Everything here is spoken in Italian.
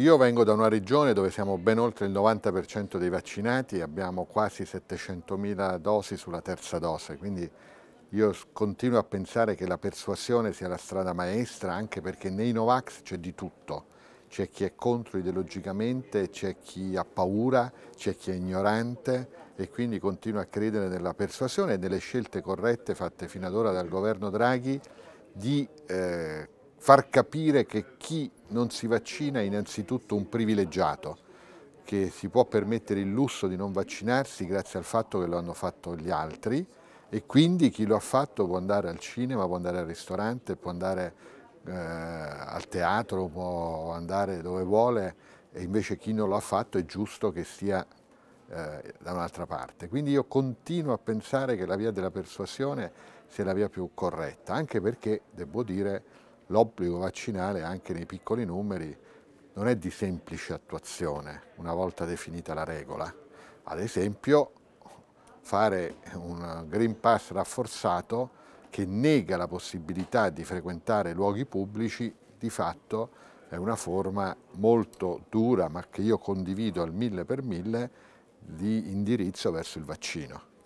Io vengo da una regione dove siamo ben oltre il 90% dei vaccinati, abbiamo quasi 700.000 dosi sulla terza dose, quindi io continuo a pensare che la persuasione sia la strada maestra, anche perché nei Novax c'è di tutto. C'è chi è contro ideologicamente, c'è chi ha paura, c'è chi è ignorante e quindi continuo a credere nella persuasione e nelle scelte corrette fatte fino ad ora dal governo Draghi di eh, far capire che chi non si vaccina è innanzitutto un privilegiato, che si può permettere il lusso di non vaccinarsi grazie al fatto che lo hanno fatto gli altri e quindi chi lo ha fatto può andare al cinema, può andare al ristorante, può andare eh, al teatro, può andare dove vuole e invece chi non lo ha fatto è giusto che sia eh, da un'altra parte. Quindi io continuo a pensare che la via della persuasione sia la via più corretta, anche perché, devo dire, l'obbligo vaccinale anche nei piccoli numeri non è di semplice attuazione una volta definita la regola. Ad esempio fare un Green Pass rafforzato che nega la possibilità di frequentare luoghi pubblici di fatto è una forma molto dura ma che io condivido al mille per mille di indirizzo verso il vaccino.